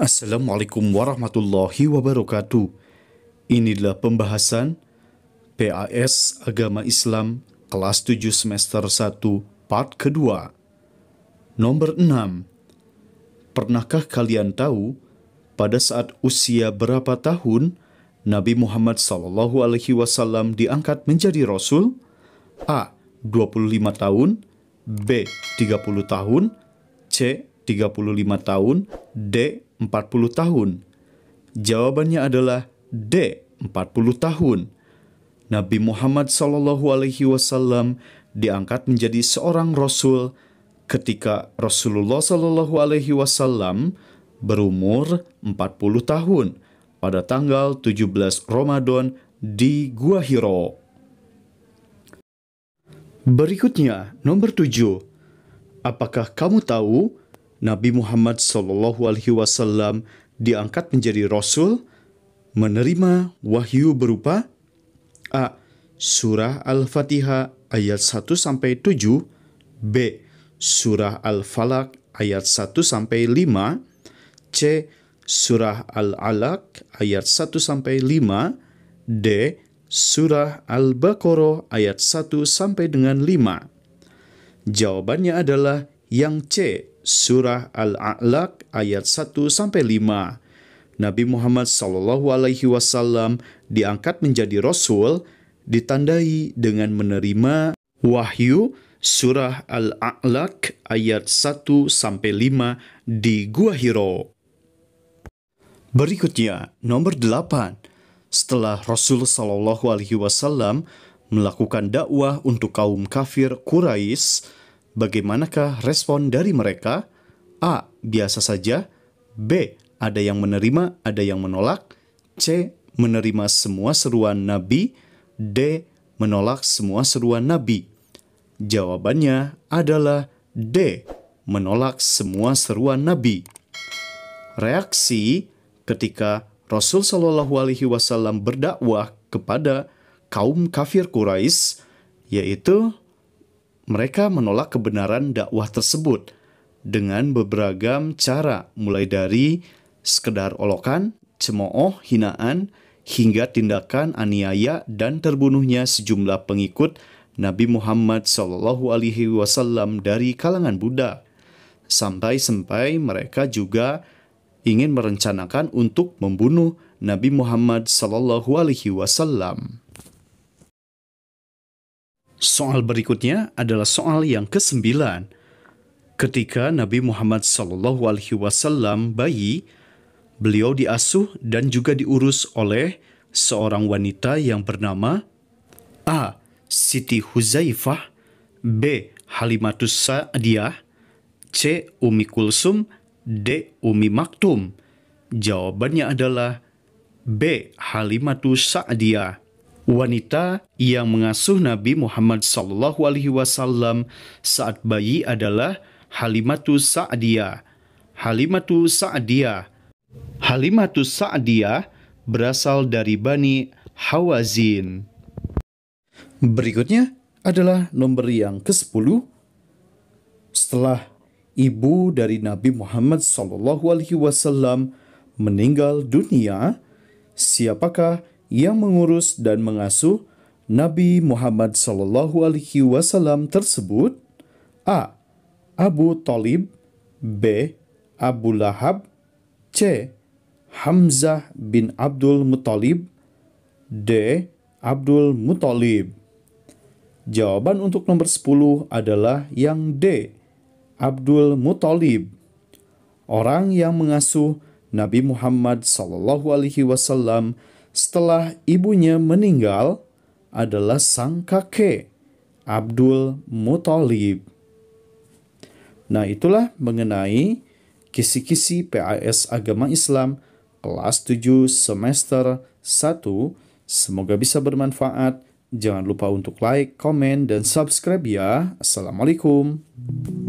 Assalamualaikum warahmatullahi wabarakatuh. Inilah pembahasan PAS Agama Islam kelas 7 semester 1 part kedua. Nomor 6. Pernahkah kalian tahu pada saat usia berapa tahun Nabi Muhammad Shallallahu Alaihi Wasallam diangkat menjadi Rasul? A. 25 tahun B. 30 tahun C. 35 tahun D. 40 tahun Jawabannya adalah D. 40 tahun Nabi Muhammad Shallallahu Alaihi Wasallam diangkat menjadi seorang Rasul ketika Rasulullah Shallallahu Alaihi Wasallam berumur 40 tahun pada tanggal 17 Ramadan di Gua Hiro. Berikutnya, nomor 7. Apakah kamu tahu Nabi Muhammad SAW alaihi wasallam diangkat menjadi rasul menerima wahyu berupa A. Surah Al-Fatihah ayat 1 sampai 7, B. Surah Al-Falaq ayat 1 sampai 5, C. Surah Al-Alaq ayat 1 sampai 5, D. Surah Al-Baqarah ayat 1 sampai dengan 5. Jawabannya adalah yang C. Surah Al-A'laq ayat 1 sampai 5. Nabi Muhammad SAW alaihi wasallam diangkat menjadi rasul ditandai dengan menerima wahyu surah Al-A'laq ayat 1 sampai 5 di Gua Hiro. Berikutnya, nomor 8. Setelah Rasul Shallallahu alaihi wasallam melakukan dakwah untuk kaum kafir Quraisy, bagaimanakah respon dari mereka? A. Biasa saja. B. Ada yang menerima, ada yang menolak. C. Menerima semua seruan Nabi. D. Menolak semua seruan Nabi. Jawabannya adalah D. Menolak semua seruan Nabi. Reaksi ketika Rasul Shallallahu Alaihi Wasallam berdakwah kepada kaum kafir Quraisy, yaitu mereka menolak kebenaran dakwah tersebut dengan beragam cara, mulai dari sekedar olokan, cemooh, hinaan, hingga tindakan aniaya dan terbunuhnya sejumlah pengikut Nabi Muhammad Shallallahu Alaihi Wasallam dari kalangan Buddha, sampai-sampai mereka juga ingin merencanakan untuk membunuh Nabi Muhammad Sallallahu Alaihi Wasallam. Soal berikutnya adalah soal yang kesembilan. Ketika Nabi Muhammad Sallallahu Alaihi Wasallam bayi, beliau diasuh dan juga diurus oleh seorang wanita yang bernama A. Siti Huzaifah B. Halimatus Sa'diyah C. Umi Kulsum D. Umi Maktum? Jawabannya adalah B. Halimatu Sa'diyah, wanita yang mengasuh Nabi Muhammad saw Alaihi Wasallam saat bayi adalah Halimatu Sa'diyah. Halimatu Sa'diyah. Halimatu Sa'diyah berasal dari Bani Hawazin. Berikutnya adalah nomor yang ke-10 setelah ibu dari Nabi Muhammad SAW, meninggal dunia, siapakah yang mengurus dan mengasuh Nabi Muhammad SAW tersebut? A. Abu Talib B. Abu Lahab C. Hamzah bin Abdul Muthalib D. Abdul Muthalib Jawaban untuk nomor 10 adalah yang D. Abdul Muthalib, orang yang mengasuh Nabi Muhammad Sallallahu Alaihi Wasallam setelah ibunya meninggal adalah sang kakek Abdul Muthalib. Nah itulah mengenai kisi-kisi PAS Agama Islam kelas 7 semester 1. Semoga bisa bermanfaat. Jangan lupa untuk like, komen, dan subscribe ya. Assalamualaikum.